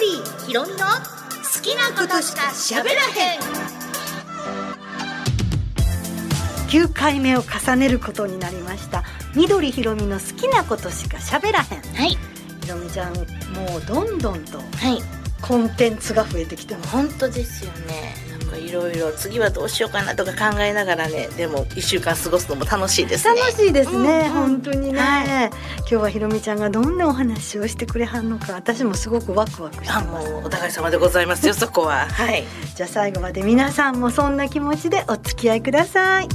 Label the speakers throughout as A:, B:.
A: りひろみの好きなことしかしゃべらへん9回目を重ねることになりました緑どりひろみの好きなことしかしゃべらへんはいひろみちゃんもうどんどんとコンテンツが増えてきても、はい、
B: 本当ですよねいろいろ次はどうしようかなとか考えながらねでも1週間過ごすのも楽しいですね楽し
A: いですね、うんうん、本当にね、はい、今日はひろみちゃんがどんなお話をしてくれはんのか私もすごくワクワクしてま
B: すお互い様でございますよ そこははいじ
A: ゃあ最後まで皆さんもそんな気持ちでお付き合いください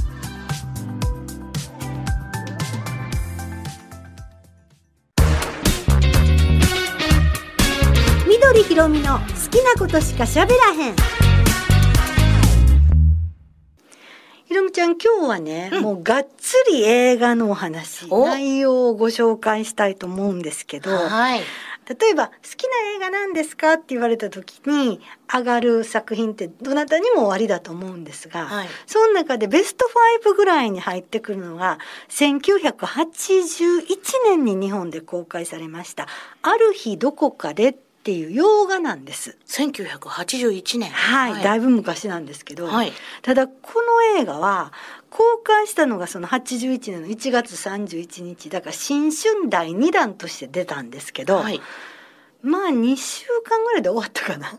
A: 緑ひろみの好きなことしか喋らへんひろみちゃん今日はね、うん、もうがっつり映画のお話内容をご紹介したいと思うんですけど、はい、例えば好きな映画なんですかって言われた時に上がる作品ってどなたにもおありだと思うんですが、はい、その中でベスト5ぐらいに入ってくるのが1981年に日本で公開されました「ある日どこかで」っっていう洋画なんです。1981年。はい、はい、だいぶ昔なんですけど、はい、ただこの映画は公開したのがその81年の1月31日だから新春第2弾として出たんですけど、はい、まあ2週間ぐらいで終わったかな。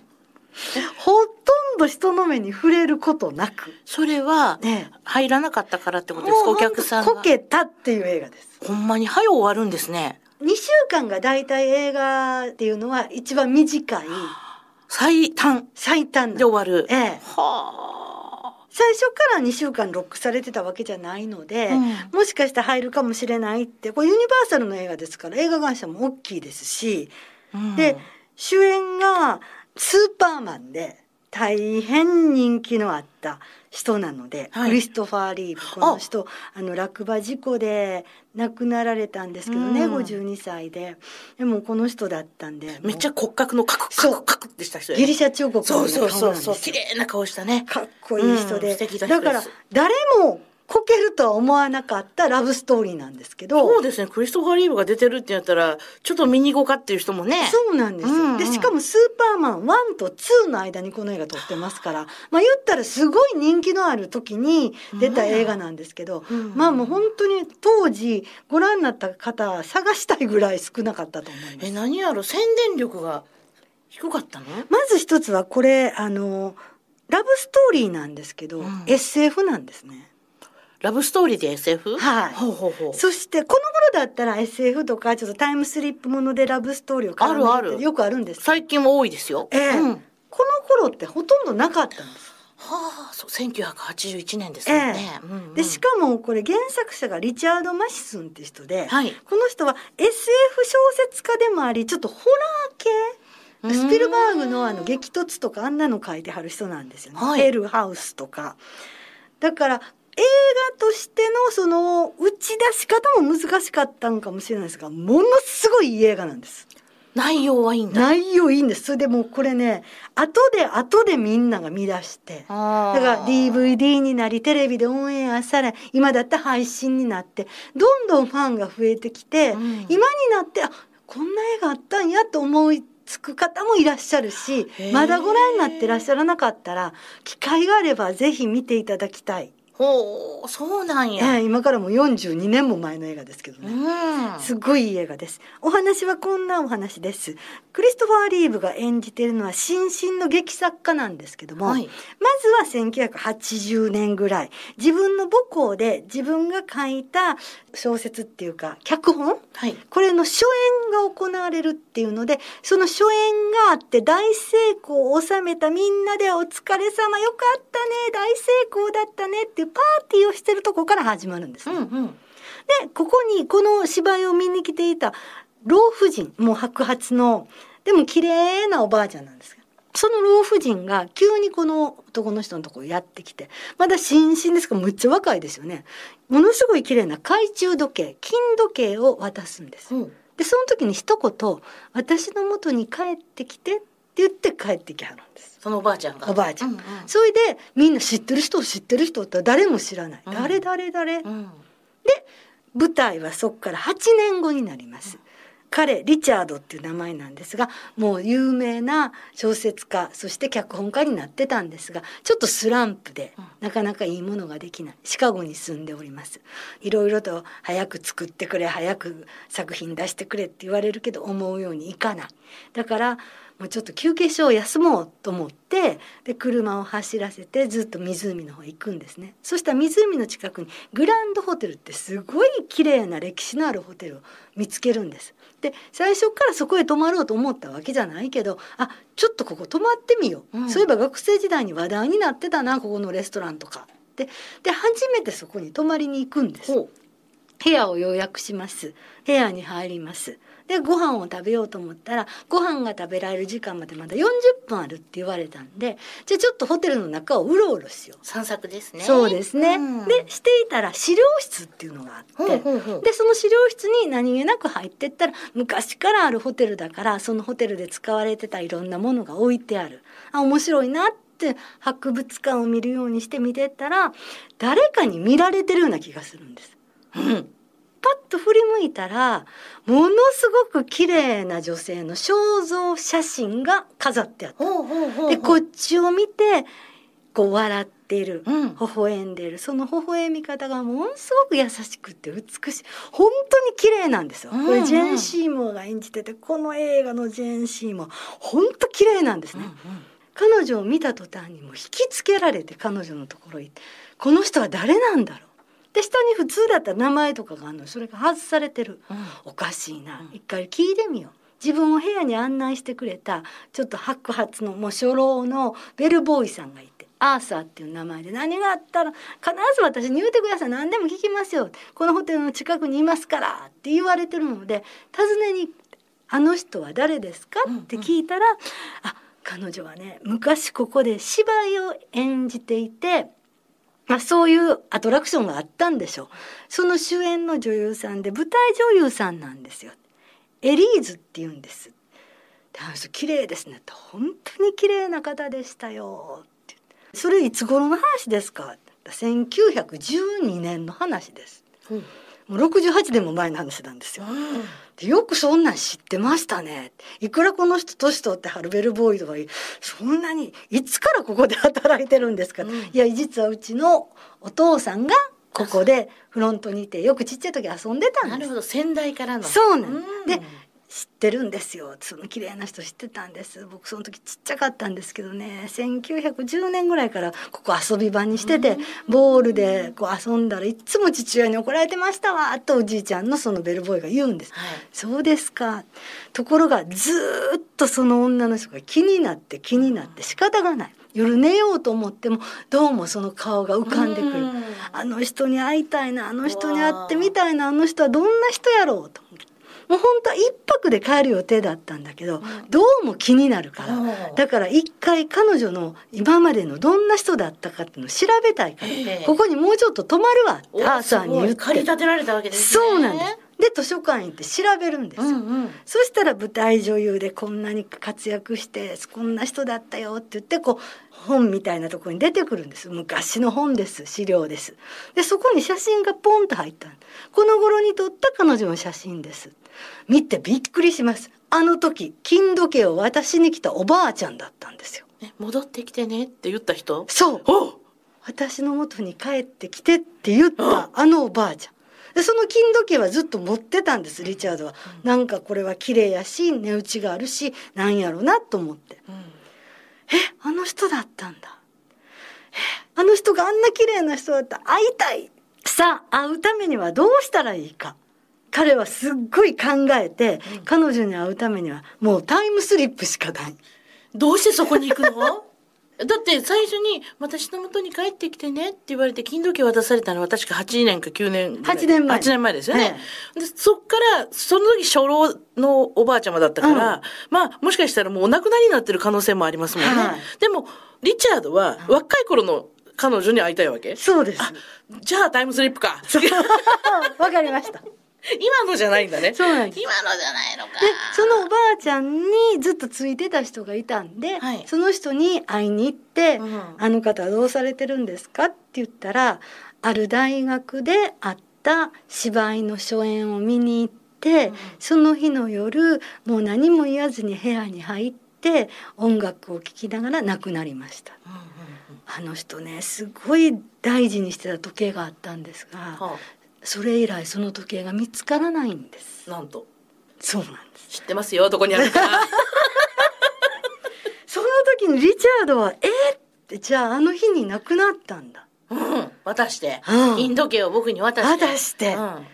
A: ほ
B: とんど人の目に触れることなく。それは、ね、入らなかったからってことですか、お客さんこけたっていう映画です。ほんまに、はよ終わるんですね。2週間
A: が大体映画っていうのは一番短い。最短。最
B: 短で終わる。ええ。は
A: あ。最初から2週間ロックされてたわけじゃないので、うん、もしかして入るかもしれないってこれユニバーサルの映画ですから映画会社も大きいですし、うん、で主演がスーパーマンで大変人気のあった人なので、はい、クリストファー・リーブこの人あの落馬事故で亡くなられたんですけどね、52歳ででもこの人だったんでめっちゃ骨格のカクカクカク
B: ってした人、ね、ギリシャ
A: 彫刻の顔なんですそうそうそうそう綺麗な顔したねかっこいい人で、うん、だから誰もこけるとは思わなかったラブストーリーなんです
B: けどそうですねクリストファー・リーブが出てるってやったらちょっと見に行こうかっていう人もねそうな
A: んです、うんうん、でしかも「スーパーマン1」と「2」の間にこの映画撮ってますからまあ言ったらすごい人気のある時に出た映画なんですけど、うんまあもう本当に当時ご覧になった方探したいぐらい少なかったと思いますえ何やろ宣伝力が低かったのまず一つはこれあのラブストーリーなんですけど、うん、SF なんですねラブストーリーで SF? はい。ほうほうほうそしてこの頃だったら SF とかちょっとタイムスリップも
B: のでラブストーリーを絡めるあるあるよくあるんです最近も多いですよ。ええーうん、この頃ってほとんどなかったんです。はあ、そう1981年ですね、ええうんうん、でしかも
A: これ原作者がリチャード・マシスンって人で、はい、この人は SF 小説家でもありちょっとホラー系スピルバーグのあの激突とかあんなの書いてはる人なんですよね。ヘルハウスとか。だから映画としてのその打ち出し方も難しかったんかもしれないですがものすごいいい映画なんです。内容はいいんだ内容いいんですそれでもこれね後で後でみんなが見出してだから DVD になりテレビでオンエアされ今だって配信になってどんどんファンが増えてきて、うん、今になってあこんな映画あったんやと思いつく方もいらっしゃるしまだご覧になってらっしゃらなかったら機会があればぜひ見ていただきたい。ほうそうなんや、えー、今からも42年も前の映画ですけどね、うん、すごいい映画ですお話はこんなお話ですクリストファー・リーブが演じているのは新進の劇作家なんですけども、はい、まずは1980年ぐらい自分の母校で自分が書いた小説っていうか脚本、はい、これの初演が行われるっていうのでその初演があって大成功を収めたみんなで「お疲れ様よかったね大成功だったね」っていうパーティーをしてるとこから始まるんです、ねうんうん、でここにこの芝居を見に来ていた老婦人もう白髪のでも綺麗なおばあちゃんなんですその老婦人が急にこの男の人のところやってきて、まだ新進ですからむっちゃ若いですよね。ものすごい綺麗な懐中時計、金時計を渡すんです。うん、で、その時に一言、私のもとに帰ってきてっ言って帰ってきはるんですそのおばあちゃんがおばあちゃん、うんうん、それでみんな知ってる人を知ってる人って誰も知らない、うん、誰誰誰、うん、で舞台はそこから8年後になります、うん、彼リチャードっていう名前なんですがもう有名な小説家そして脚本家になってたんですがちょっとスランプでなかなかいいものができないシカゴに住んでおりますいろいろと早く作ってくれ早く作品出してくれって言われるけど思うようにいかないだからもうちょっと休憩所を休もうと思ってで車を走らせてずっと湖の方へ行くんですねそしたら湖の近くにグランドホテルってすごい綺麗な歴史のあるホテルを見つけるんですで最初からそこへ泊まろうと思ったわけじゃないけどあちょっとここ泊まってみよう、うん、そういえば学生時代に話題になってたなここのレストランとかでで初めてそこに泊まりに行くんです部屋を予約します部屋に入りますでご飯を食べようと思ったらご飯が食べられる時間までまだ40分あるって言われたんでじゃあちょっとホテルの中をうろうろしよ
B: う散策ですねそうですね、う
A: ん、でしていたら資料室っていうのがあって、うううでその資料室に何気なく入ってったら昔からあるホテルだからそのホテルで使われてたいろんなものが置いてあるあ面白いなって博物館を見るようにして見てったら誰かに見られてるような気がするんです。うんパッと振り向いたらものすごく綺麗な女性の肖像写真が飾ってあった。でこっちを見てこう笑っている、微笑んでいるその微笑み方がものすごく優しくて美しい本当に綺麗なんですよ、これジェン・シーモーが演じててこの映画のジェン・シーモー本当綺麗なんですね、彼女を見た途端にも引きつけられて彼女のところへ行ってこの人は誰なんだろうで下に普通だったら名前とかがあるのにそれが外されてる、うん、おかしいな、一回聞いてみよう自分を部屋に案内してくれたちょっと白髪のもう初老のベルボーイさんがいてアーサーっていう名前で何があったら必ず私に言うてください何でも聞きますよこのホテルの近くにいますからって言われてるので尋ねに「あの人は誰ですか?」って聞いたら「うんうん、あ彼女はね昔ここで芝居を演じていて。まあ、そういうアトラクションがあったんでしょう。その主演の女優さんで舞台女優さんなんですよ。エリーズって言うんです。であ綺麗ですね本当に綺麗な方でしたよそれいつ頃の話ですか1912年の話です。うんもう68年も前の話なんですよ。でよくそんなん知ってましたね。いくらこの人年取ってハルベルボーイとかそんなにいつからここで働いてるんですか、うん、いや実はうちのお父さんがここでフロントにいてよくちっちゃい時遊んでたんです。なるほど先代からのそうなんで知ってるんですよその綺麗な人知ってたんです僕その時ちっちゃかったんですけどね1910年ぐらいからここ遊び場にしてて、ボールでこう遊んだらいつも父親に怒られてましたわとおじいちゃんのそのベルボーイが言うんです、はい、そうですかところがずっとその女の人が気になって気になって仕方がない。夜寝ようと思ってもどうもその顔が浮かんでくるあの人に会いたいなあの人に会ってみたいなあの人はどんな人やろうと思ってもう本当は1泊で帰る予定だったんだけど、どうも気になるから、だから一回彼女の今までのどんな人だったかっていうのを調べたいから、ここにもうちょっと泊まるわってアーサーに言ってり立
B: てられたわけです、ね、そうなんです
A: で図書館行って調べるんですよ、うんうん、そしたら舞台女優でこんなに活躍してこんな人だったよって言ってこう本みたいなとこに出てくるんです昔の本です資料ですでそこに写真がポンと入ったんでこの頃に撮った彼女の写真です。見てびっくりします。あの時、金時計を渡しに来たおばあちゃんだったんですよ。戻ってきてねっ
B: て言った人
A: そう私の元に帰ってきてって言ったあのおばあちゃん。でその金時計はずっと持ってたんですリチャードは、うん、なんかこれは綺麗やし値打ちがあるしなんやろうなと思って、うん、えあの人だったんだえあの人があんな綺麗な人だった会いたいさあ会うためにはどうしたらいいか彼はすっごい考えて、うん、彼女に
B: 会うためにはもうタイムスリップしかないどうしてそこに行くの だって最初に「私のもとに帰ってきてね」って言われて金時計渡されたのは確か8年か9年ぐらい8年前8年前ですよね、でそっからその時初老のおばあちゃまだったから、うん、まあもしかしたらもうお亡くなりになってる可能性もありますもんね、はい、でもリチャードは若い頃の彼女に会いたいわけそうです。じゃあタイムスリップか。わかりました。今のじゃないんだね。そうなんです。今のじゃないのか。で、
A: そのおばあちゃんにずっとついてた人がいたんで、はい、その人に会いに行って、うん、あの方どうされてるんですかって言ったら、ある大学で会った芝居の初演を見に行って、うん、その日の夜、もう何も言わずに部屋に入って、音楽を聴きながら亡くなりました。うんあの人ねすごい大事にしてた時計があったんですが、はあ、それ以来その時計が見つからないんですなんとそうなんで
B: す知ってますよどこにあるか その時にリチャードは「えっ!」ってじゃああの日に亡くなったんだうん渡して、うん、インド系を僕に渡して渡して、う
A: ん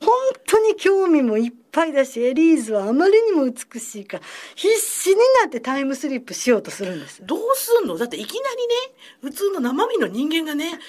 A: 本当に興味もいっぱいだしエリーズはあまりに
B: も美しいから必死になってタイムスリップしようとするんですどうすんのだっていきなりね普通の生身の人間がね会いたい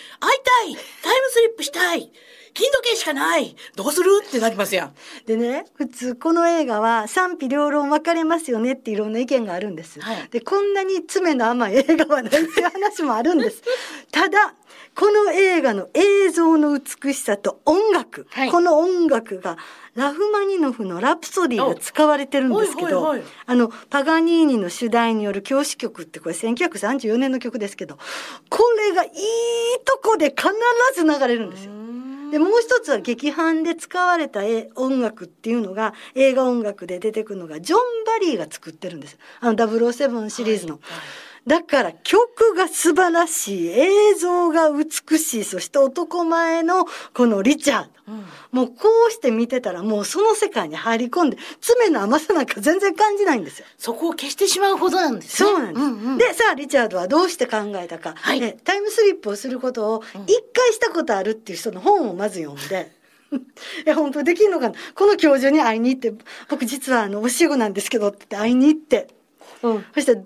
B: タイムスリップしたい金時計しかないどうするってなりますやん。でね、
A: 普通この映画は賛否両論分かれますよねっていろんな意見があるんです。はい、で、こんなに詰めの甘い映画はないっていう話もあるんです。ただ、この映画の映像の美しさと音楽、はい、この音楽がラフマニノフの「ラプソディ」が使われてるんですけどあのパガニーニの主題による教師曲ってこれ1934年の曲ですけどこれがいいとこで必ず流れるんですよ。でもう一つは劇版で使われた音楽っていうのが映画音楽で出てくるのがジョン・バリーが作ってるんですあの007シリーズの。はいはいだから曲が素晴らしい、映像が美しい、そして男前のこのリチャード。うん、もうこうして見てたらもうその世界に入り込んで、爪の甘さなんか全然感じないんですよ。そこを消してしまうほどなんですね。そうなんです。うんうん、で、さあリチャードはどうして考えたか。はい、タイムスリップをすることを一回したことあるっていう人の本をまず読んで、え、本当できるのかなこの教授に会いに行って、僕実はあの、教え子なんですけどって会いに行って、うん、そして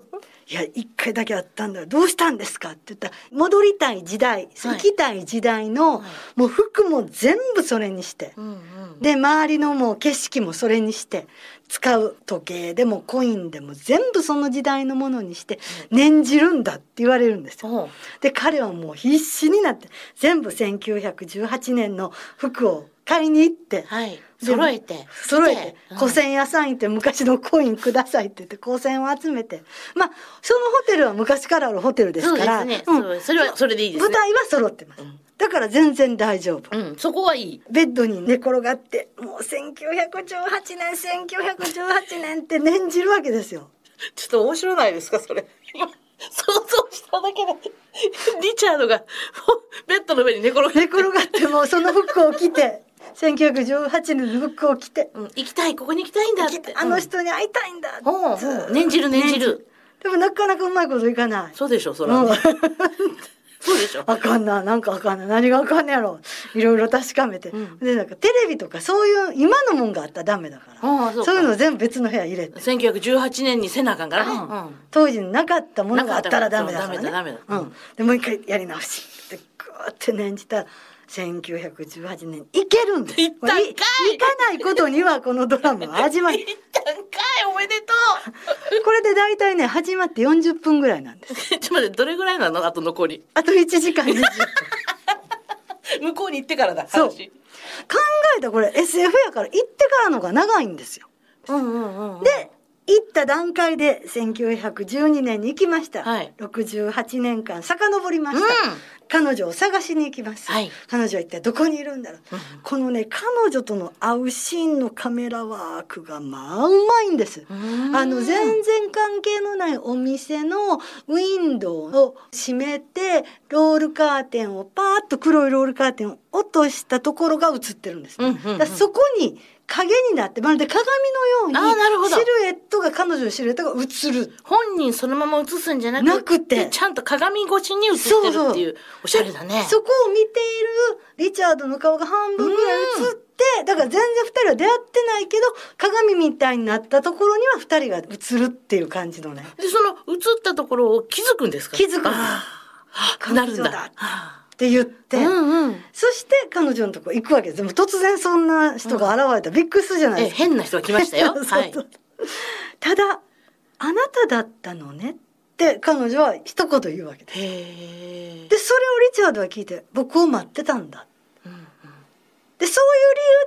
A: いや一回だけあったんだよどうしたんですか?」って言ったら戻りたい時代行きたい時代の、はい、もう服も全部それにして、うんうん、で周りのもう景色もそれにして使う時計でもコインでも全部その時代のものにして念じるんだって言われるんですよ。うん、で彼はもう必死になって全部1918年の服を買いに行って、はい、揃えて揃えて、古銭屋さん行って昔のコインくださいって言って古銭を集めてまあそのホテルは昔からあるホテルですからそうですね、
B: うん、それはそれでいいです、ね、舞
A: 台は揃ってます、うんだから全然大丈夫、うん、そこはいいベッドに寝転がってもう1918年1918
B: 年って念じるわけですよちょっと面白ないですかそれ想像しただけでリチャードがベッドの上に寝転がって寝転がってもうその服
A: を着て1918年の服を着て、うん、行きたいここに行きたいんだってあの人に会いたいんだって、念じる念じるでもなかなかうまいこといかないそうでしょそら、うん、そうでしょあかんななんかあかんな何があかんねやろいろいろ確かめて、うん、でなんかテレビとかそういう今のもんがあったらダメだからそういうの全部別の部屋入れて
B: 1918年にせなあかんからね、うん、
A: 当時なかったものがあったらダメだから、ね、ダメだダメだ、うん、でもう一回やり直しってグーって念じたら1918年いけるんですいかないことにはこのドラマは始まりおめでとうこれで大体ね始まって40分ぐらいなんで
B: す ちょっと待ってどれぐらいなのあと残りあと1時間20分 向こうに行ってからだそう考
A: えたこれ SF やから行ってからのが長いんですよ、うんうんうん、で行った段階で1912年に行きました、はい、68年間遡りました、うん、彼女を探しに行きます、はい、彼女は一体どこにいるんだろう、うん、このね彼女との会うシーンのカメラワークがまあうまいんですあの全然関係のないお店のウィンドウを閉めてロールカーテンをパーッと黒いロールカーテンを落としたところが映ってるんです、ね、うんうんうん、だそこに影になってまるで鏡のようにあなるほどシ
B: ルエットが彼女のシルエットが映る本人そのまま映すんじゃなくてくてちゃんと鏡越しに映ってるっていうおしゃれだねそこを見ているリチャードの顔が
A: 半分ぐらい映って、だから全然二人は出会ってないけど鏡みたいになったところには二人が映るっていう感じのね
B: でその映ったところを気づくんですか気づくんで
A: すなるんだって言って、うんうん、そして彼女のとこ行くわけですで突然そんな人が現れたらびっくりすじゃないですか、変な人が来ましたよそ はい、ただあなただったのねって彼女は一言言うわけですでそれをリチャードは聞いて僕を待ってたんだ、でそういう理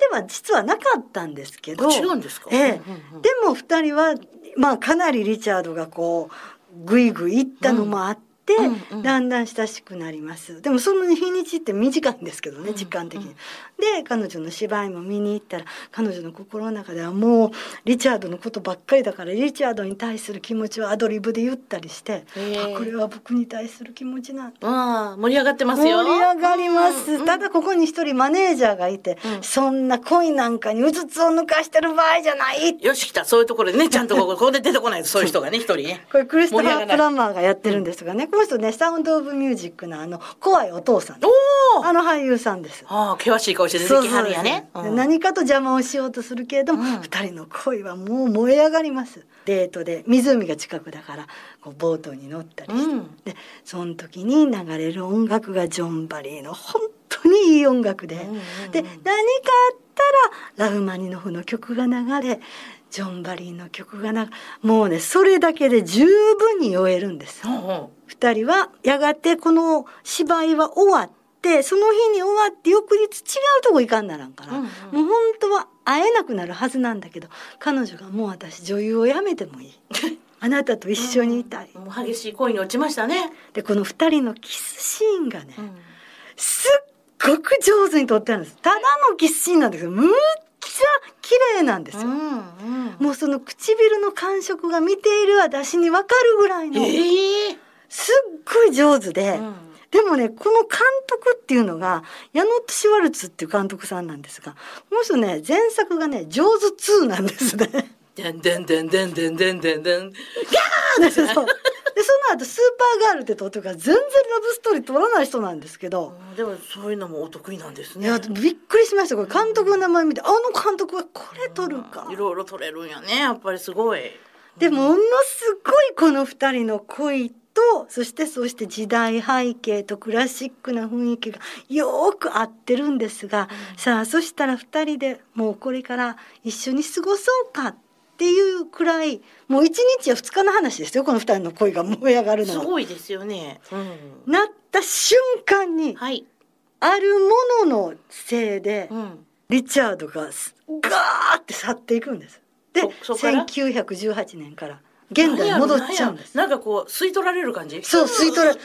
A: 由では実はなかったんですけど違うんですか、ええ、うんうん、でも2人は、まあ、かなりリチャードがこうぐいぐい行ったのもあって、、うんうん、だんだん親しくなりますでもその日にちって短いんですけどね時間的に。うんうん、で彼女の芝居も見に行ったら彼女の心の中ではもうリチャードのことばっかりだからリチャードに対する気持ちをアドリブで言ったりしてあこれは僕に対
B: する気持ちなんだ盛り上がってますよ盛り上がります、
A: うんうん、ただここに一人マネージャーがいて、うん、そんな恋なんかにうつつを抜かしてる場合じゃない
B: よしきたそういうところでねちゃんとこここで出てこないそういう人がね一人ね
A: これクリストファー・プラマーがやってるんですがね、この人ねサウンド・オブ・ミュージックのあの怖いお父さんあの俳優さんです
B: ああ険しい顔して出てきはるやね、何
A: かと邪魔をしようとするけれども、うん、2人の恋はもう燃え上がりますデートで湖が近くだからこうボートに乗ったりして、うん、でその時に流れる音楽がジョン・バリーの本当にいい音楽で、うんうんうん、で何かあったらラウマニノフの曲が流れジョン・バリーの曲がなもうねそれだけで十分に酔えるんです。うんう2人はやがてこの芝居は終わってその日に終わって翌日違うとこ行かんならんから、うんうん、もう本当は会えなくなるはずなんだけど彼女が「もう私女優をやめてもいい」あなたと一緒にいたい、うん、もう激しい恋に落ちましたねでこの2人のキスシーンがね、うん、すっごく上手に撮ってあるんですただのキスシーンなんですむっ綺麗なんですよ、うんうん、もうその唇の感触が見ている私にわかるぐらいの、えー、すっごい上手で、うん、でもねこの監督っていうのがヤノット・シュワルツっていう監督さんなんですがもしね前作がね「上手2」なんですね。
B: でんでんでんでんでんでんでんでん。ギャーですよ。
A: でその後スーパーガールって撮ってるから全然ラブストーリー撮らない人なんですけど、うん、でもそういうのもお得意なんですねいやびっくりしましたこれ監督の名前見てあの監督はこれ撮る
B: か、うん、いろいろ撮れるんやねやっぱりすごい、
A: でものすごいこの2人の恋とそしてそして時代背景とクラシックな雰囲気がよく合ってるんですが、うん、さあそしたら2人でもうこれから一緒に過ごそうかってっていうくらいもう1日や2日の話ですよこの2人の恋が燃え上がるのすご
B: いですよね、うん、
A: なった瞬間に、はい、あるもののせいで、うん、リチャードがガーって去っていくんです。で1918年から現代戻っちゃうんで
B: すなんかこう吸い取られる感じそう吸い取られうわ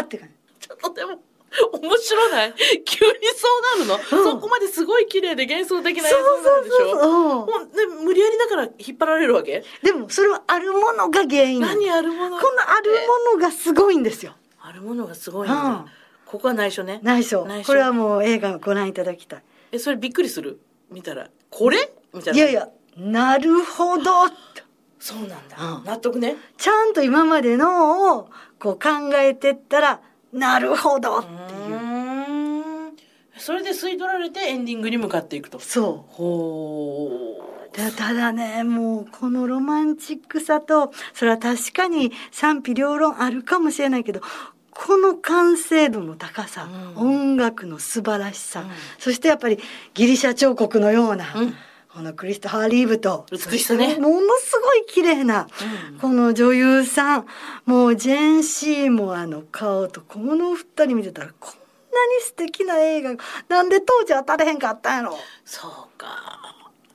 B: ーって感じちょっとでも 面白ない 急にそうなるの、うん、そこまですごい綺麗で幻想的な映像なんでしょそうそうそう、うん、で無理やりだから引っ張られるわけでもそれはあるものが原因何あるものこのあるものがすごいんです
A: よあるものがすごいんだ、うん、ここは内緒ね内緒内緒これはもう映画をご覧いただきた
B: いえそれびっくりする見たらこれみたい
A: ないやいやなるほどそうなんだ、納得ねちゃんと今までのをこう考え
B: てったらなるほどっていうそれで吸い取られてエンディングに向かっていくとそうほうだただねもうこ
A: のロマンチックさとそれは確かに賛否両論あるかもしれないけどこの完成度の高さ、うん、音楽の素晴らしさ、うん、そしてやっぱりギリシャ彫刻のような。うんこのクリスト・ハーリーブと、美しさね。ものすごい綺麗な、この女優さん。もうジェン・シーモアの顔と、この二人見てたら、こんなに素敵な映画、なんで当時当たれへんかったんやろ。そうか。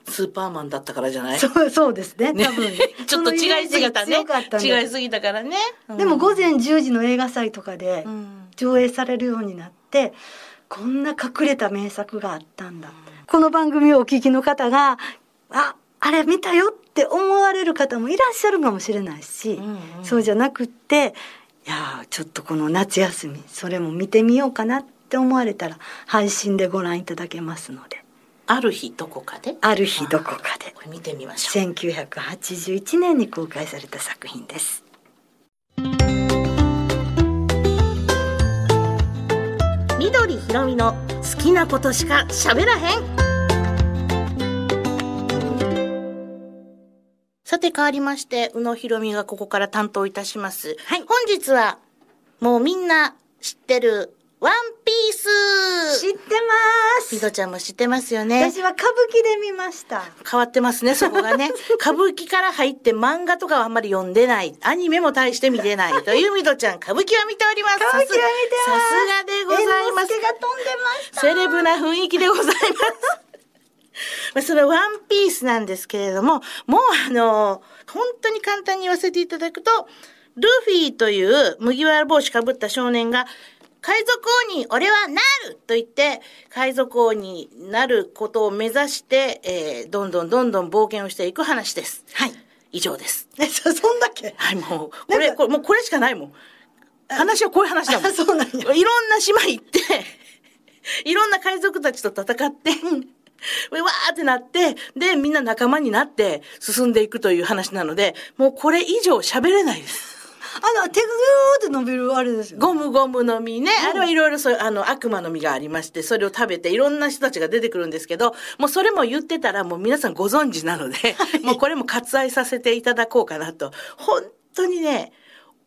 B: スーパーマンだったからじゃないそうそうですね多分 ちょっと違いすぎたね違いすぎたからね、うん、でも午
A: 前10時の映画祭とかで上映されるようになって、こんな隠れた名作があったんだってこの番組をお聞きの方が、あ、あれ見たよって思われる方もいらっしゃるかもしれないし、うんうん、そうじゃなくって、いやちょっとこの夏休み、それも見てみようかなって思われたら、配信でご覧いただけますので。ある日どこかで。ある日どこかで。これ見てみましょう。1981年に公開された作品です。
B: 緑ひろみの好きなことしか喋らへんさて変わりまして宇野ひろみがここから担当いたします、はい、本日はもうみんな知ってるワンピース知ってますピドちゃんも知ってますよね私は歌舞伎で見ました変わってますね、そこがね。歌舞伎から入って漫画とかはあんまり読んでない。アニメも大して見てない。というミドちゃん、歌舞伎は見ております。歌舞伎は見てますさすがでございます。が飛んでました。セレブな雰囲気でございます。まあ、それワンピースなんですけれども、もうあの、本当に簡単に言わせていただくと、ルフィという麦わら帽子かぶった少年が、海賊王に俺はなると言って、海賊王になることを目指して、えー、どんどんどんどん冒険をしていく話です。はい。以上です。え、そ、そんだけはい、もう、これ、これ、もうこれしかないもん。話はこういう話だもん。そうなんや。いろんな島行って、いろんな海賊たちと戦って、わーってなって、で、みんな仲間になって進んでいくという話なので、もうこれ以上喋れないです。あの、手ぐーって伸びるあれですよ。ゴムゴムの実ね。あれはいろいろそう、あの、悪魔の実がありまして、それを食べていろんな人たちが出てくるんですけど、もうそれも言ってたらもう皆さんご存知なので、はい、もうこれも割愛させていただこうかなと。本当にね、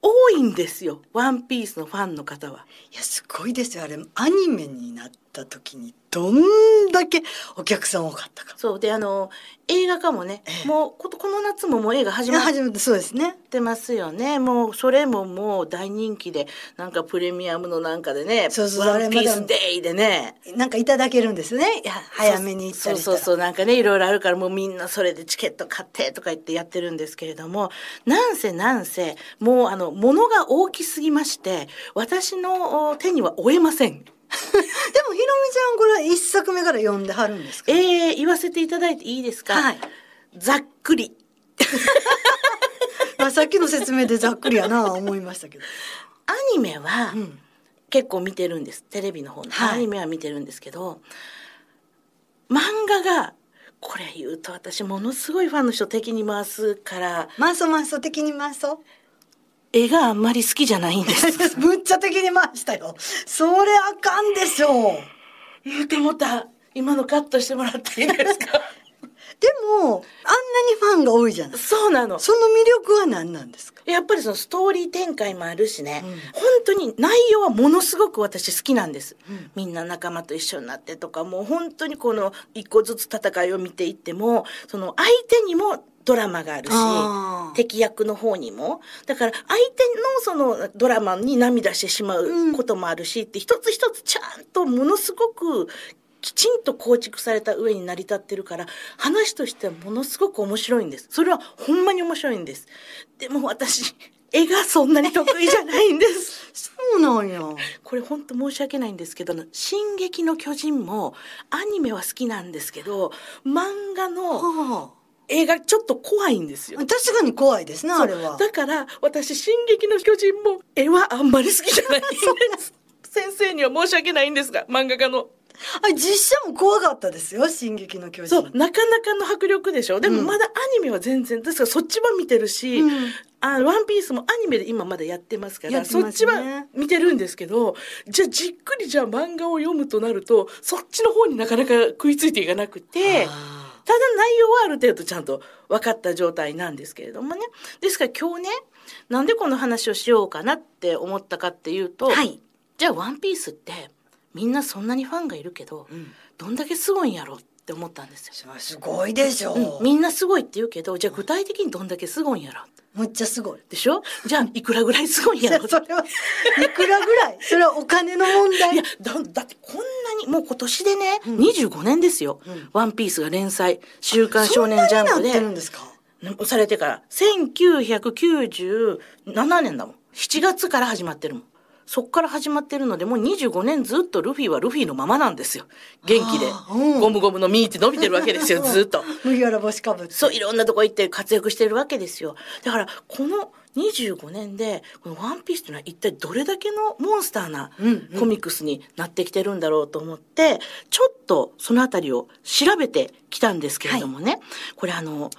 B: 多いんですよ。ワンピースのファンの方は。いや、すごいですよ。あれ、アニメになって。った時にど
A: んだけお客さん多かったかそ
B: うであの映画化もね、ええ、もうこの夏ももう映画始まってそうですねってますよねもうそれももう大人気でなんかプレミアムのなんかでね「そうそうワンピースデイ」でね
A: なんかいただけるんですね早め
B: に行ったりそうそうそうなんかねいろいろあるからもうみんなそれでチケット買ってとか言ってやってるんですけれどもなんせなんせもうあの物が大きすぎまして私の手には負えません。でもひろみちゃんこれ一作目から読んではるんですかえー、言わせていただいていいですか、はい、ざっくり まあさっきの説明でざっくりやな思いましたけどアニメは結構見てるんです、テレビの方の、アニメは見てるんですけど漫画がこれ言うと私ものすごいファンの人敵に回すから。回そう回そ敵に回そう。絵があんまり好きじゃないんです。
A: ぶ っちゃ的にましたよ。それあかんでしょう。言うてもた。
B: 今のカットしてもらっていいですか でもあんなにファンが多いじゃないそうなのその魅力は何なんですかやっぱりそのストーリー展開もあるしね、うん、本当に内容はものすごく私好きなんです、うん、みんな仲間と一緒になってとかもう本当にこの一個ずつ戦いを見ていってもその相手にもドラマがあるし、敵役の方にも。だから相手のそのドラマに涙してしまうこともあるし、って一つ一つちゃんとものすごくきちんと構築された上に成り立ってるから話としてはものすごく面白いんです。それはほんまに面白いんです。でも私絵がそんなに得意じゃないんです。そうなんや。これ本当申し訳ないんですけど、進撃の巨人もアニメは好きなんですけど、漫画の映画ちょっと怖いんですよ。確かに怖いですね、あれは。だから、私、進撃の巨人も絵はあんまり好きじゃないんです。先生には申し訳ないんですが、漫画家の。あ実写も怖かったですよ「進撃の巨人」そうなかなかの迫力でしょでもまだアニメは全然、うん、ですからそっちは見てるし「うん、あワンピースもアニメで今まだやってますから、ね、そっちは見てるんですけどじゃあじっくりじゃあ漫画を読むとなるとそっちの方になかなか食いついていかなくて。ただ内容はある程度ちゃんと分かった状態なんですけれどもね。ですから今日ね、なんでこの話をしようかなって思ったかっていうと、はい、じゃあワンピースってみんなそんなにファンがいるけど、うん、どんだけすごいんやろっって思ったんですよ。すごいでしょう、ん、みんなすごいって言うけど、じゃあ具体的にどんだけすごいんやろ。むっちゃすごい。でしょじゃあいくらぐらいすごいんやろ。それは、いくらぐらいそれはお金の問題。いや、だ、だってこんなに、もう今年でね、うん、25年ですよ、うん、ワンピースが連載、週刊少年ジャンプで。されてから、1997年だもん。7月から始まってるもん。そこから始まってるので、もう25年ずっとルフィはルフィのままなんですよ。元気で。うん、ゴムゴムのミーって伸びてるわけですよ、ずっと。麦わら帽子かぶそう、いろんなとこ行って活躍してるわけですよ。だから、この、25年でこの「ワンピースというのは一体どれだけのモンスターなコミックスになってきてるんだろうと思って、ちょっとその辺りを調べてきたんですけれどもね、はい、これあの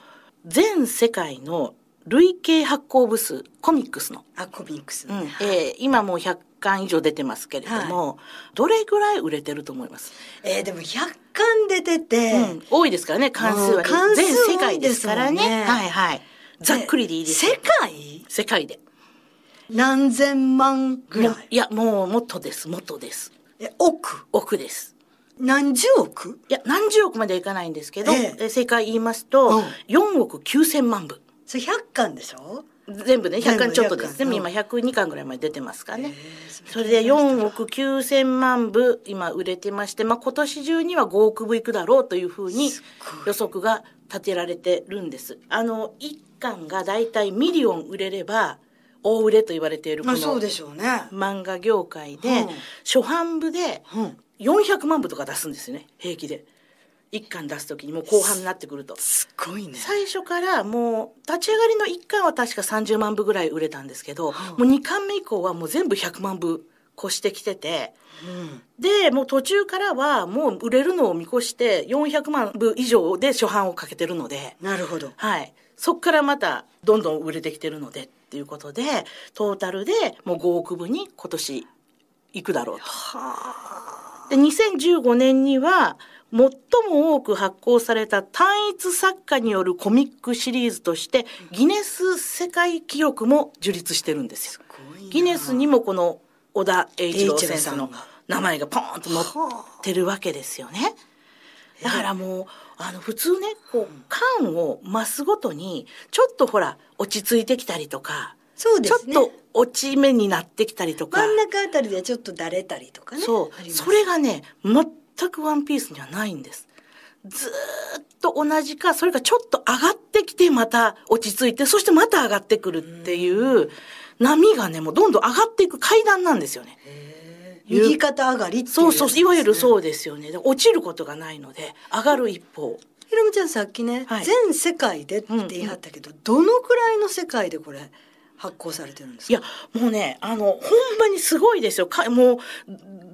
B: 全世界の累計発行部数コミックスのあコミックス、ね、うん、えー、今もう100巻以上出てますけれども、はい、どれぐらい売れてると思います、えー、でも100巻出てて、うん、多いですからね関数は、ね、関数、全世界ですからねはいはいざっくりでいいです世界世界で何千万ぐらいいやもうもっとですもっとですえ億億です何十億いや何十億までいかないんですけど、えー、世界言いますと、うん、4億9千万部それ巻でしょ全部ね百巻ちょっとです全部今102巻ぐらいまで出てますからねそれで4億9,000万部今売れてまして、まあ、今年中には5億部いくだろうというふうに予測が立てられてるんです。あの一巻がだいたいミリオン売れれば大売れと言われているこの漫画業界で初版部で400万部とか出すんですよね平気で。一巻出す時にもう後半になってくるとすごいね最初からもう立ち上がりの1巻は確か30万部ぐらい売れたんですけど、もう2巻目以降はもう全部100万部越してきてて、うん、でもう途中からはもう売れるのを見越して400万部以上で初版をかけてるのでなるほど、はい、そこからまたどんどん売れてきてるのでっていうことでトータルでもう5億部に今年いくだろうと。で2015年には最も多く発行された単一作家によるコミックシリーズとしてギネス世界記録も樹立してるんですよ。すギネスにもこの小田栄一郎先生の名前がポーンと載ってるわけですよね。だからもうあの普通ねこう缶を増すごとにちょっとほら落ち着いてきたりとか、ね、ちょっと落ち目になってきたりとか真ん中あたりでちょっとだれたりとかねそうそれがね全全くワンピースにはないんです。ずっと同じか、それがちょっと上がってきて、また落ち着いて、そしてまた上がってくるっていう波がね、もうどんどん上がっていく階段なんですよね。右肩上がりっていう、ね、そうそう、いわゆるそうですよね。落ちることがないので、上がる一方。ひろみちゃんさっきね、はい、全世界でって言い張ったけど、うんうん、どのくらいの世界でこれ発行されてるんですいやもうねあのほんまにすごいですよかもう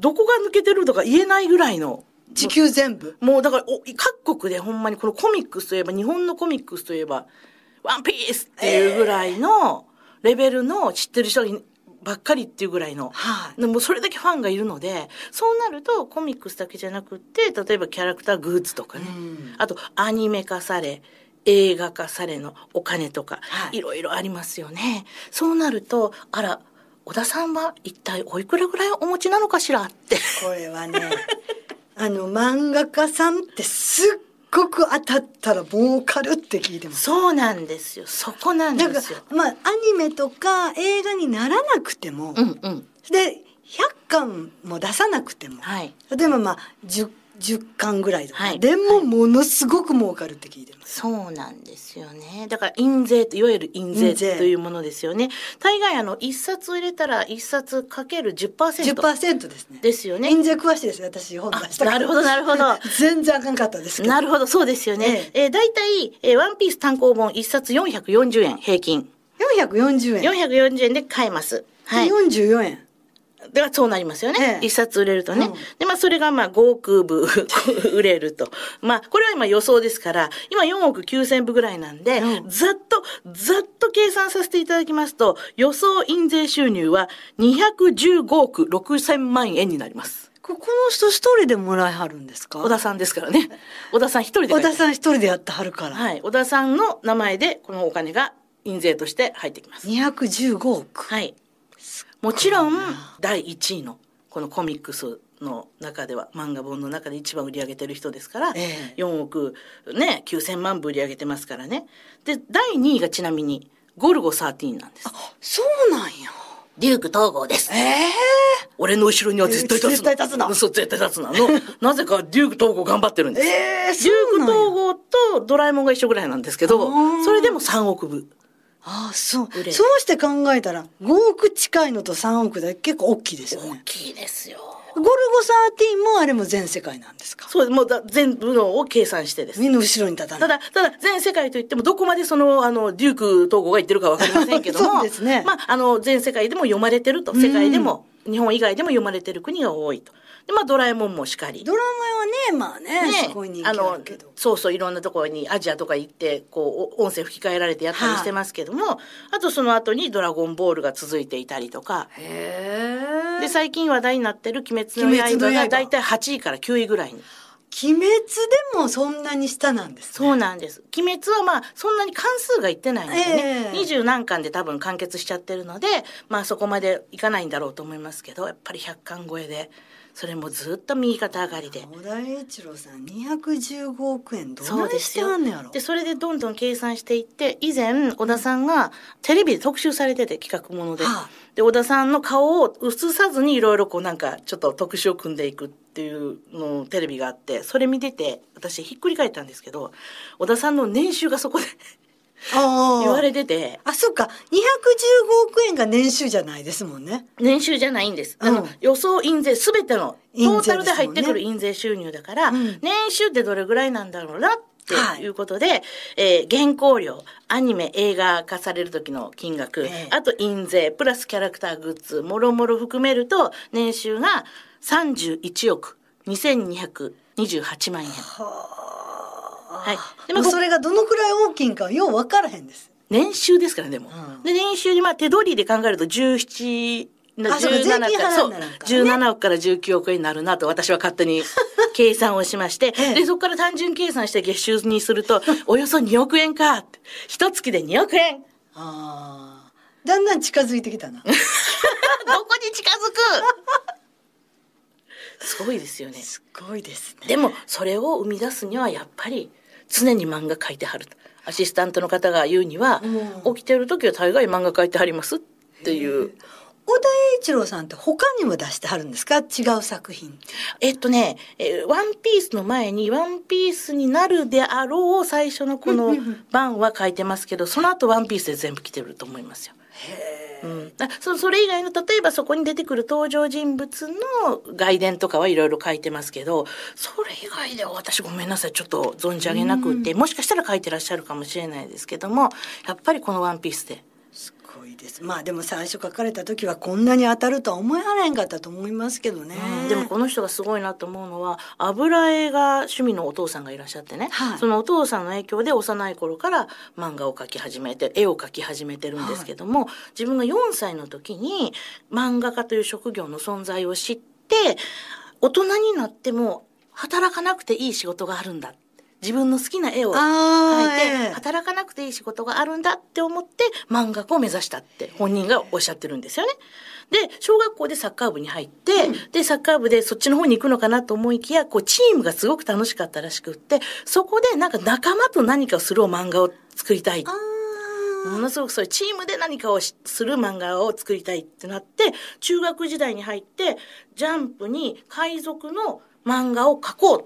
B: どこが抜けてるとか言えないぐらいの地球全部もうだからお各国でほんまにこのコミックスといえば日本のコミックスといえば「ワンピースっていうぐらいのレベルの知ってる人ばっかりっていうぐらいの、はい、でもそれだけファンがいるのでそうなるとコミックスだけじゃなくて例えばキャラクターグッズとかね、うん、あとアニメ化され映画化されのお金とか、はい、いろいろありますよね。そうなると、あら、小田さんは一体おいくらぐらいお持ちなのかしらって。これはね、あの漫画家
A: さんってすっごく当たったら儲かるって聞いてます。そうなんですよ。そこなんですよ。まあアニメとか映画にならなくても、うんうん、で100巻も出さなくても、はい、例えばまあ10 10巻ぐらいで,、はい、でもものすごく儲かるって聞いてます、はい、そうなん
B: ですよねだから印税といわゆる印税というものですよね大概あの1冊入れたら1冊かける 10%10% 10%ですねですよね印税詳しいです私本出したなるほどなるほど 全然あかんかったですなるほどそうですよね、ええー、大体、えー、ワンピース単行本1冊440円平均440円440円で買えますはい、44円はそうなりますよね。一、ええ、冊売れるとね。うん、で、まあ、それがまあ、5億部売れると。まあ、これは今予想ですから、今4億9千部ぐらいなんで、うん、ざっと、ざっと計算させていただきますと、予想印税収入は215億6千万円になります。ここの人一人でもらいはるんですか小田さんですからね。小田さん一人で。小田さん一人でやってはるから。はい。小田さんの名前で、このお金が印税として入ってきます。215億。はい。もちろん第1位のこのコミックスの中では漫画本の中で一番売り上げてる人ですから、えー、4億、ね、9,000万部売り上げてますからねで第2位がちなみに「ゴルゴ13」なんですあそうなんやデューク統合です。えー、俺の後ろには絶対立つな。絶対立つな。嘘、絶対立つな。の、なぜかデューク統合頑張ってるんです。えー、デューク統合とドラえもんが一緒ぐらいなんですけど、それでも3億
A: 部。ああそうそうして考えたら5億近いのと3億で結構大
B: きいですよね大きいですよゴルゴ13もあれも全世界なんですかそうもうだ全部のを計算してです。みんな後ろに立たただ、ただ全世界といっても、どこまでその、あの、デューク統合が言ってるかわかりませんけども、そうですね。まあ、あの、全世界でも読まれてると、世界でも、日本以外でも読まれてる国が多いと。で、まあ、ドラえもんもしかり。ドラえもんはね、まあね、ねそこにあの、そうそう、いろんなところにアジアとか行って、こう、音声吹き替えられてやったりしてますけども、はあ、あとその後にドラゴンボールが続いていたりとか。
A: へ
B: で、最近話題になってる鬼滅の刃が大体8位から9位ぐらいに。鬼滅でもそんなに下なんです、ね、そうなんです。鬼滅はまあそんなに関数がいってないんでね。二、え、十、ー、何巻で多分完結しちゃってるので、まあそこまでいかないんだろうと思いますけど、やっぱり100巻超えで。それもずっと右肩上がりで小
A: 田栄一郎さん
B: 215億円どうしてあんのやろでそれでどんどん計算していって以前小田さんがテレビで特集されてて企画もので、はあ、で小田さんの顔を映さずにいろいろこうなんかちょっと特集を組んでいくっていうのテレビがあってそれ見てて私ひっくり返ったんですけど小田さんの年収がそこで言われててあそうか215億円が年収じゃないですもんね年収じゃないんです、うん、あの予想印税すべてのトータルで入ってくる印税収入だから、ねうん、年収ってどれぐらいなんだろうなっていうことで、はい、えー、原稿料アニメ映画化される時の金額、えー、あと印税プラスキャラクターグッズもろもろ含めると年収が31億2228万円。
A: はあ
B: はい。でもそれがどのくらい大きいんかよう分からへんです。年収ですからでも。うん、で、年収に、まあ、手取りで考えると17、17か17億から19億円になるなと私は勝手に 計算をしまして、で、そこから単純計算して月収にすると、およそ2億円か。一月で2億円。ああ。だんだん近づいてきたな。どこに近づくすごいですよね。すごいですね。でも、それを生み出すにはやっぱり、常に漫画描いてはるとアシスタントの方が言うには、うん、起きてる時は大概漫画描いてはりますっていう。小田栄一郎さんって他にも出してはるんですか違う作品。えっとね、えワンピースの前に、ワンピースになるであろう最初のこの版は書いてますけど、その後ワンピースで全部来てると思いますよ。うん、そそれ以外の例えばそこに出てくる登場人物の外伝とかはいろいろ書いてますけどそれ以外では私ごめんなさいちょっと存じ上げなくて、うん、もしかしたら書いてらっしゃるかもしれないですけどもやっぱりこの「ワンピースでですまあでも最初書かれた時はこんなに当たるとは思えられんかったと思いますけどね、うん、でもこの人がすごいなと思うのは油絵が趣味のお父さんがいらっしゃってね、はい、そのお父さんの影響で幼い頃から漫画を描き始めて絵を描き始めてるんですけども、はい、自分が4歳の時に漫画家という職業の存在を知って大人になっても働かなくていい仕事があるんだって自分の好きな絵を描いて、えー、働かなくていい仕事があるんだって思って漫画家を目指したって本人がおっしゃってるんですよね。で、小学校でサッカー部に入って、うん、で、サッカー部でそっちの方に行くのかなと思いきや、こう、チームがすごく楽しかったらしくって、そこでなんか仲間と何かをする漫画を作りたい。ものすごくそういうチームで何かをする漫画を作りたいってなって、中学時代に入って、ジャンプに海賊の漫画を描こう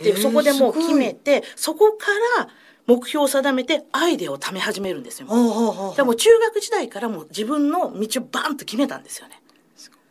B: でそこでもう決めてそこから目標を定めてアイデアを貯め始めるんですよ。でも中学時代からも自分の道をバンと決めたんですよね。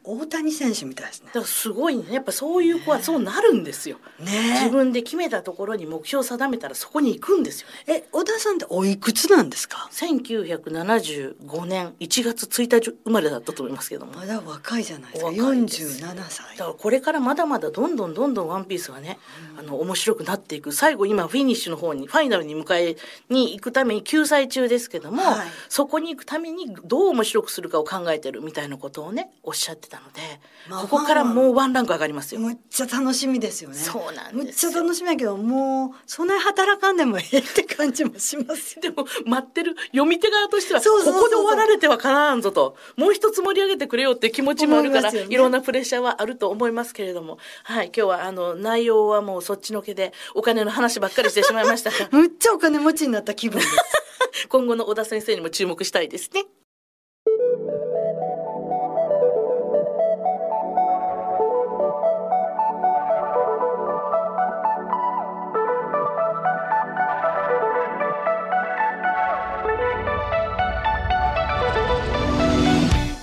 B: 大谷選手みたいですねだからすごいねやっぱそういう子はそうなるんですよ、ね、自分で決めたところに目標を定めたらそこに行くんですよ、ね、え小田さんっておいくつなんですか1975年1月1日生まれだったと思いますけどもまだ若いじゃないですかです47歳だからこれからまだまだどんどんどんどん「ワンピースはね、うん、あの面白くなっていく最後今フィニッシュの方にファイナルに迎えに行くために救済中ですけども、はい、そこに行くためにどう面白くするかを考えてるみたいなことをねおっしゃってたので、まあ、ここからもうワンランク上がりますよ。むっちゃ楽しみですよね。そうなんむっちゃ楽しみやけど、もうそんなに働かんでもええって感じもします。でも待ってる読み手側としてはここで終わられてはかなわんぞと、もう一つ盛り上げてくれよって気持ちもあるから、ね、いろんなプレッシャーはあると思いますけれども、はい今日はあの内容はもうそっちのけでお金の話ばっかりしてしまいました。むっちゃお金持ちになった気分です。今後の小田先生にも注目したいですね。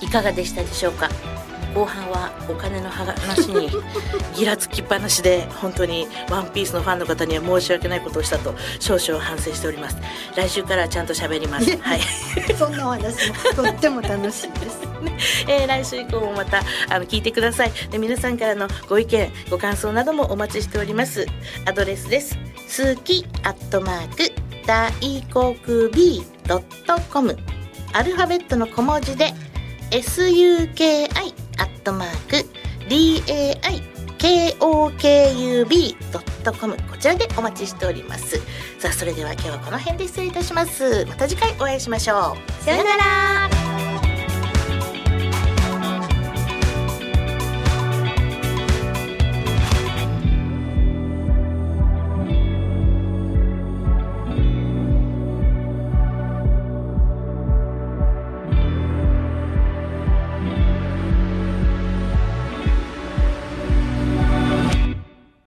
B: いかがでしたでしょうか後半はお金の話にぎ らつきっぱなしで本当にワンピースのファンの方には申し訳ないことをしたと少々反省しております来週からちゃんと喋りますはい。そんなお話もとっても楽しいです えー、来週以降もまたあの聞いてくださいで皆さんからのご意見ご感想などもお待ちしておりますアドレスですすきアットマーク大航空 B ドットコムアルファベットの小文字で「suki.daikokub.com こちらでお待ちしておりますさあそれでは今日はこの辺で失礼いたしますまた次回お会いしましょうさようなら